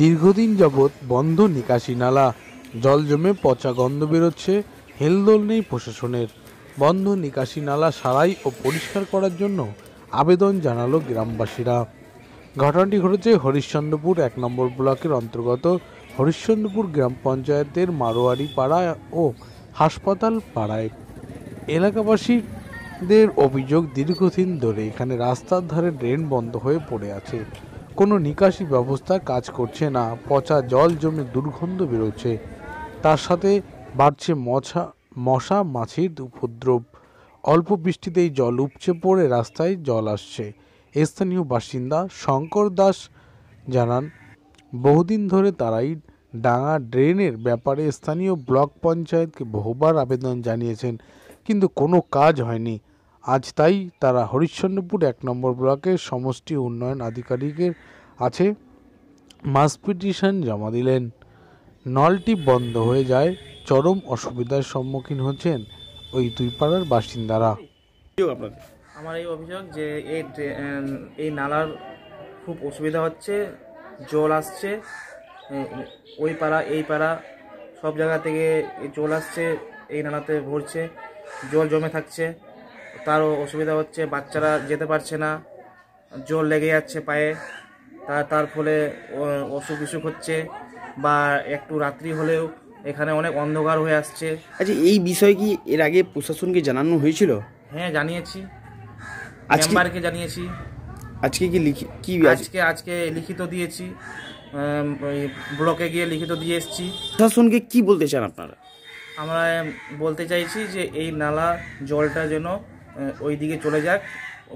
দীর্ঘদিন যাবৎ বন্ধ নিকাশি নালা জল জমে পচা গন্ধ বেরোচ্ছে হেলদোল নেই প্রশাসনের বন্ধ নিকাশি নালা সারাই ও পরিষ্কার করার জন্য আবেদন জানালো গ্রামবাসীরা ঘটনাটি ঘটেছে হরিশ্চন্দ্রপুর এক নম্বর ব্লকের অন্তর্গত হরিশ্চন্দ্রপুর গ্রাম পঞ্চায়েতের মারোয়ারি পাড়া ও হাসপাতাল পাড়ায় এলাকাবাসীদের অভিযোগ দীর্ঘদিন ধরে এখানে রাস্তার ধারে ড্রেন বন্ধ হয়ে পড়ে আছে কোনো নিকাশি ব্যবস্থা কাজ করছে না পচা জল জমে দুর্গন্ধ বেরোচ্ছে তার সাথে বাড়ছে মশা মশা মাছির উপদ্রব অল্প বৃষ্টিতেই জল উপচে পড়ে রাস্তায় জল আসছে স্থানীয় বাসিন্দা শঙ্কর দাস জানান বহুদিন ধরে তারাই ডাঙা ড্রেনের ব্যাপারে স্থানীয় ব্লক পঞ্চায়েতকে বহুবার আবেদন জানিয়েছেন কিন্তু কোনো কাজ হয়নি আজ তাই তারা হরিশ্চন্দ্রপুর এক নম্বর ব্লকের সমষ্টি উন্নয়ন আধিকারিকের আছে মাস পিটিশন জমা দিলেন নলটি বন্ধ হয়ে যায় চরম অসুবিধার সম্মুখীন হচ্ছেন ওই দুই পাড়ার বাসিন্দারা আমার এই অভিযোগ যে এই এই নালার খুব অসুবিধা হচ্ছে জল আসছে ওই পাড়া এই পাড়া সব জায়গা থেকে জল আসছে এই নালাতে ভরছে জল জমে থাকছে তারও অসুবিধা হচ্ছে বাচ্চারা যেতে পারছে না জোর লেগে যাচ্ছে পায়ে তার তার ফলে অসুখ বিসুখ হচ্ছে বা একটু রাত্রি হলেও এখানে অনেক অন্ধকার হয়ে আসছে আচ্ছা এই বিষয় কি এর আগে প্রশাসনকে জানানো হয়েছিল হ্যাঁ জানিয়েছি মেম্বারকে জানিয়েছি আজকে কি লিখি কি আজকে আজকে লিখিত দিয়েছি ব্লকে গিয়ে লিখিত দিয়ে এসেছি প্রশাসনকে কি বলতে চান আপনারা আমরা বলতে চাইছি যে এই নালা জলটা যেন ওই দিকে চলে যাক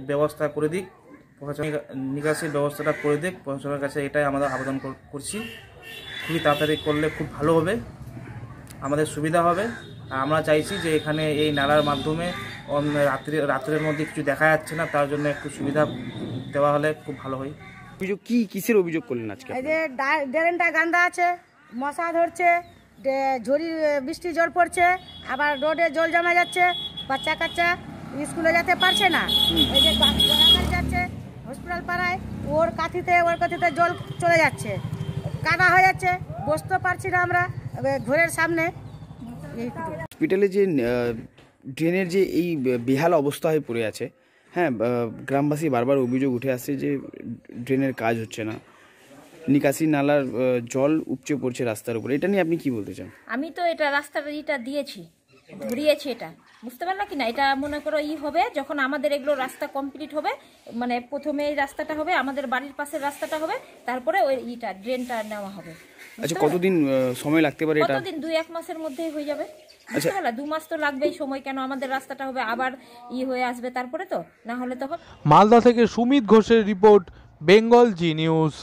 ব্যবস্থা করে দিক প্রশাসনের নিকাশের ব্যবস্থাটা করে দিক প্রশাসনের কাছে এটাই আমরা আবেদন করছি খুবই তাড়াতাড়ি করলে খুব ভালো হবে আমাদের সুবিধা হবে আর আমরা চাইছি যে এখানে এই নালার মাধ্যমে রাত্রে রাত্রের মধ্যে কিছু দেখা যাচ্ছে না তার জন্য একটু সুবিধা দেওয়া হলে খুব ভালো হয় অভিযোগ কি কিসের অভিযোগ করলেন আজকে এই যে ড্রেনটা গান্দা আছে মশা ধরছে ঝড়ি বৃষ্টি জল পড়ছে আবার রোডে জল জমা যাচ্ছে বাচ্চা কাচ্চা স্কুলে যেতে পারছে না এই যে গড়াকার যাচ্ছে হসপিটাল পাড়ায় ওর কাঁথিতে ওর কাঁথিতে জল চলে যাচ্ছে কাদা হয়ে যাচ্ছে বসতে পারছি না আমরা ঘরের সামনে হসপিটালে যে ড্রেনের যে এই বেহাল অবস্থা হয়ে পড়ে আছে হ্যাঁ গ্রামবাসী বারবার অভিযোগ উঠে আসছে যে ড্রেনের কাজ হচ্ছে না নিকাশি নালার জল উপচে পড়ছে রাস্তার উপরে এটা নিয়ে আপনি কি বলতে চান আমি তো এটা রাস্তাটা এটা দিয়েছি ধরিয়েছি এটা বুঝতে পারলাম কি না এটা মনে করো ই হবে যখন আমাদের এগুলো রাস্তা কমপ্লিট হবে মানে প্রথমে এই রাস্তাটা হবে আমাদের বাড়ির পাশের রাস্তাটা হবে তারপরে ওই ইটা ড্রেনটা নেওয়া হবে আচ্ছা কতদিন সময় লাগতে পারে এটা কতদিন দুই এক মাসের মধ্যেই হয়ে যাবে আচ্ছা। দু মাস তো লাগবেই সময় কেন আমাদের রাস্তাটা হবে আবার ই হয়ে আসবে তারপরে তো না হলে মালদা থেকে সুমিত ঘোষের রিপোর্ট বেঙ্গল জি নিউজ